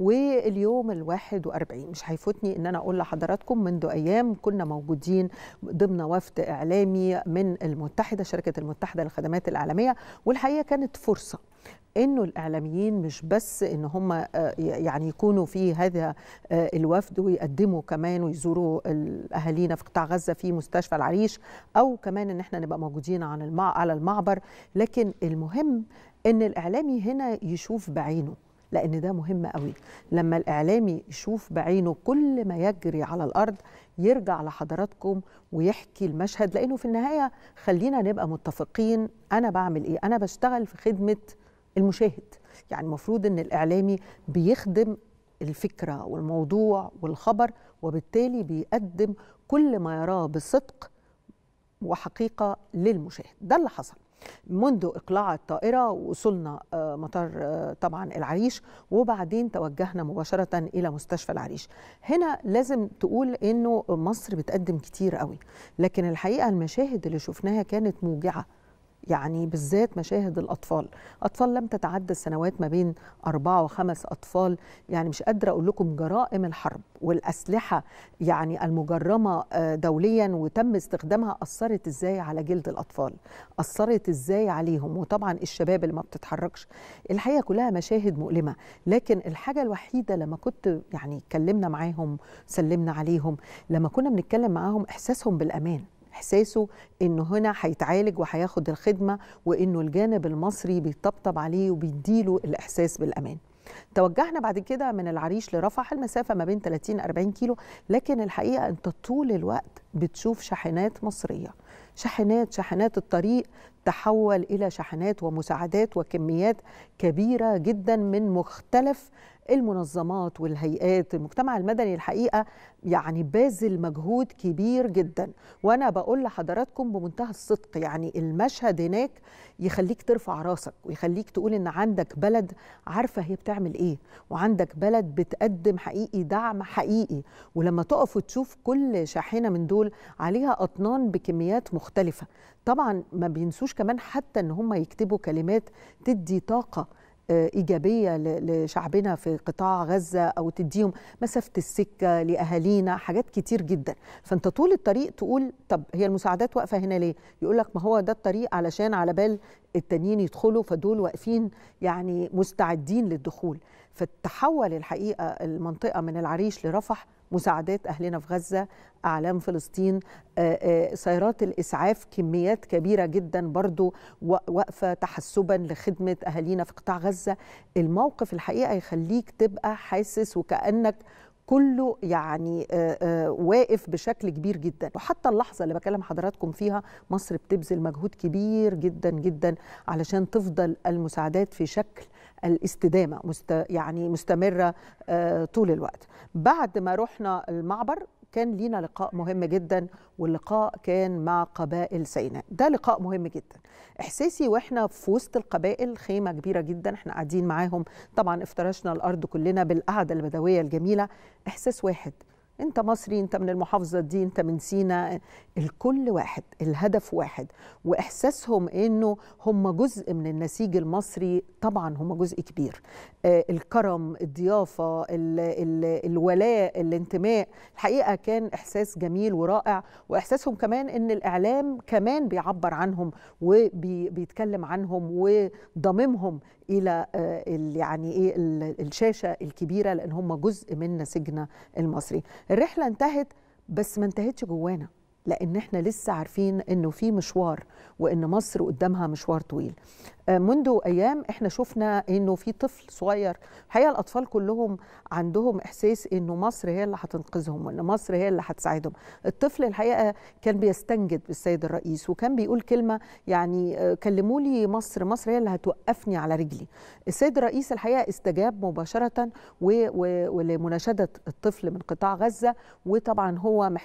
واليوم الواحد وأربعين مش هيفوتني أن أنا أقول لحضراتكم منذ أيام كنا موجودين ضمن وفد إعلامي من المتحدة شركة المتحدة للخدمات الاعلاميه والحقيقة كانت فرصة انه الاعلاميين مش بس ان هم آه، يعني يكونوا في هذا آه، الوفد ويقدموا كمان ويزوروا اهالينا في قطاع غزه في مستشفى العريش او كمان ان احنا نبقى موجودين على المعبر لكن المهم ان الاعلامي هنا يشوف بعينه لان ده مهم قوي لما الاعلامي يشوف بعينه كل ما يجري على الارض يرجع لحضراتكم ويحكي المشهد لانه في النهايه خلينا نبقى متفقين انا بعمل ايه انا بشتغل في خدمه المشاهد يعني المفروض ان الاعلامي بيخدم الفكره والموضوع والخبر وبالتالي بيقدم كل ما يراه بصدق وحقيقه للمشاهد ده اللي حصل منذ إقلاع الطائرة وصلنا آه، مطار آه، طبعا العريش وبعدين توجهنا مباشرة إلى مستشفى العريش هنا لازم تقول أنه مصر بتقدم كتير قوي لكن الحقيقة المشاهد اللي شفناها كانت موجعة يعني بالذات مشاهد الأطفال أطفال لم تتعدى السنوات ما بين أربعة وخمس أطفال يعني مش قادرة أقول لكم جرائم الحرب والأسلحة يعني المجرمة آه، دوليا وتم استخدامها أثرت إزاي على جلد الأطفال أثرت إزاي عليهم وطبعا الشباب اللي ما بتتحركش الحقيقة كلها مشاهد مؤلمة لكن الحاجة الوحيدة لما كنت يعني اتكلمنا معاهم سلمنا عليهم لما كنا بنتكلم معاهم إحساسهم بالأمان احساسه انه هنا هيتعالج وهياخد الخدمه وانه الجانب المصري بيطبطب عليه وبيديله الاحساس بالامان توجهنا بعد كده من العريش لرفح المسافه ما بين 30 40 كيلو لكن الحقيقه انت طول الوقت بتشوف شاحنات مصريه شاحنات شاحنات الطريق تحول الى شاحنات ومساعدات وكميات كبيره جدا من مختلف المنظمات والهيئات المجتمع المدني الحقيقه يعني باذل مجهود كبير جدا وانا بقول لحضراتكم بمنتهى الصدق يعني المشهد هناك يخليك ترفع راسك ويخليك تقول ان عندك بلد عارفه هي بتعمل ايه وعندك بلد بتقدم حقيقي دعم حقيقي ولما تقف وتشوف كل شاحنه من دول عليها اطنان بكميات مختلفه طبعا ما بينسوش كمان حتى ان هم يكتبوا كلمات تدي طاقه ايجابيه لشعبنا في قطاع غزه او تديهم مسافه السكه لاهالينا حاجات كتير جدا فانت طول الطريق تقول طب هي المساعدات واقفه هنا ليه يقول لك ما هو ده الطريق علشان على بال التانيين يدخلوا فدول واقفين يعني مستعدين للدخول فتحول الحقيقه المنطقه من العريش لرفح مساعدات اهلنا في غزه اعلام فلسطين آه، آه، سيارات الاسعاف كميات كبيره جدا برضو واقفه تحسبا لخدمه اهالينا في قطاع غزه الموقف الحقيقه يخليك تبقى حاسس وكانك كله يعني آه، آه، واقف بشكل كبير جدا وحتى اللحظه اللي بكلم حضراتكم فيها مصر بتبذل مجهود كبير جدا جدا علشان تفضل المساعدات في شكل الاستدامه مست يعني مستمره آه، طول الوقت بعد ما رحنا المعبر كان لينا لقاء مهم جدا واللقاء كان مع قبائل سيناء ده لقاء مهم جدا احساسي واحنا في وسط القبائل خيمه كبيره جدا احنا قاعدين معاهم طبعا افترشنا الارض كلنا بالقعده البدويه الجميله احساس واحد انت مصري انت من المحافظه دي انت من سينا الكل واحد الهدف واحد واحساسهم انه هم جزء من النسيج المصري طبعا هم جزء كبير آه الكرم الضيافه الـ الـ الولاء الانتماء الحقيقه كان احساس جميل ورائع واحساسهم كمان ان الاعلام كمان بيعبر عنهم وبيتكلم عنهم وضممهم الى آه، يعني ايه الشاشه الكبيره لان هم جزء من نسيجنا المصري الرحله انتهت بس ما انتهتش جوانا لان احنا لسه عارفين انه في مشوار وان مصر قدامها مشوار طويل آه، منذ ايام احنا شفنا انه في طفل صغير الحقيقه الاطفال كلهم عندهم احساس انه مصر هي اللي هتنقذهم وان مصر هي اللي هتساعدهم الطفل الحقيقه كان بيستنجد بالسيد الرئيس وكان بيقول كلمه يعني آه، كلموا لي مصر مصر هي اللي هتوقفني على رجلي السيد الرئيس الحقيقه استجاب مباشره ولمناشده الطفل من قطاع غزه وطبعا هو محتاج